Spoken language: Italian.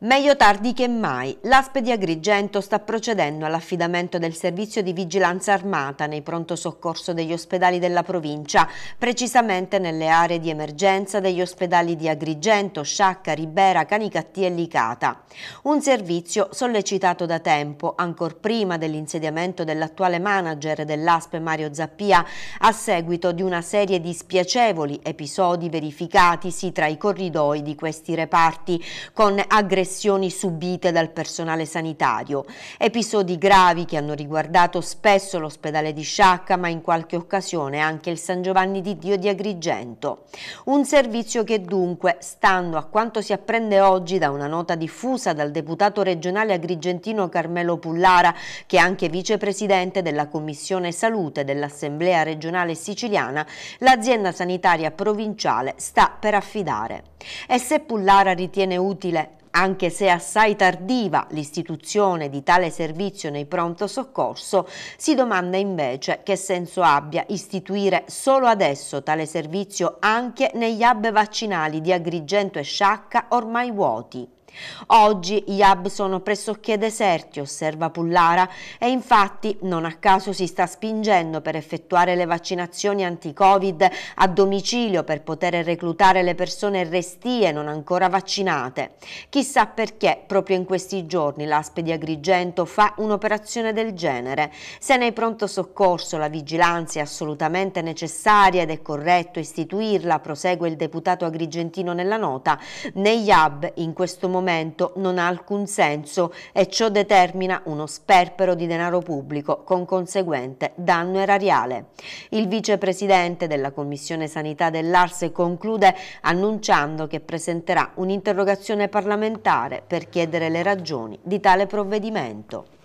Meglio tardi che mai, l'ASP di Agrigento sta procedendo all'affidamento del servizio di vigilanza armata nei pronto soccorso degli ospedali della provincia, precisamente nelle aree di emergenza degli ospedali di Agrigento, Sciacca, Ribera, Canicattì e Licata. Un servizio sollecitato da tempo, ancor prima dell'insediamento dell'attuale manager dell'ASP Mario Zappia, a seguito di una serie di spiacevoli episodi verificatisi tra i corridoi di questi reparti, con aggressioni lesioni subite dal personale sanitario, episodi gravi che hanno riguardato spesso l'ospedale di Sciacca ma in qualche occasione anche il San Giovanni di Dio di Agrigento. Un servizio che dunque, stando a quanto si apprende oggi da una nota diffusa dal deputato regionale agrigentino Carmelo Pullara, che è anche vicepresidente della Commissione Salute dell'Assemblea regionale siciliana, l'azienda sanitaria provinciale sta per affidare. E se Pullara ritiene utile anche se assai tardiva l'istituzione di tale servizio nei pronto soccorso, si domanda invece che senso abbia istituire solo adesso tale servizio anche negli hub vaccinali di Agrigento e Sciacca ormai vuoti. Oggi gli hub sono pressoché deserti, osserva Pullara, e infatti non a caso si sta spingendo per effettuare le vaccinazioni anti-Covid a domicilio per poter reclutare le persone restie non ancora vaccinate. Chissà perché proprio in questi giorni l'ASP di Agrigento fa un'operazione del genere. Se nei pronto soccorso la vigilanza è assolutamente necessaria ed è corretto istituirla, prosegue il deputato agrigentino nella nota, negli hub in questo momento momento non ha alcun senso e ciò determina uno sperpero di denaro pubblico con conseguente danno erariale. Il vicepresidente della Commissione Sanità dell'Arse conclude annunciando che presenterà un'interrogazione parlamentare per chiedere le ragioni di tale provvedimento.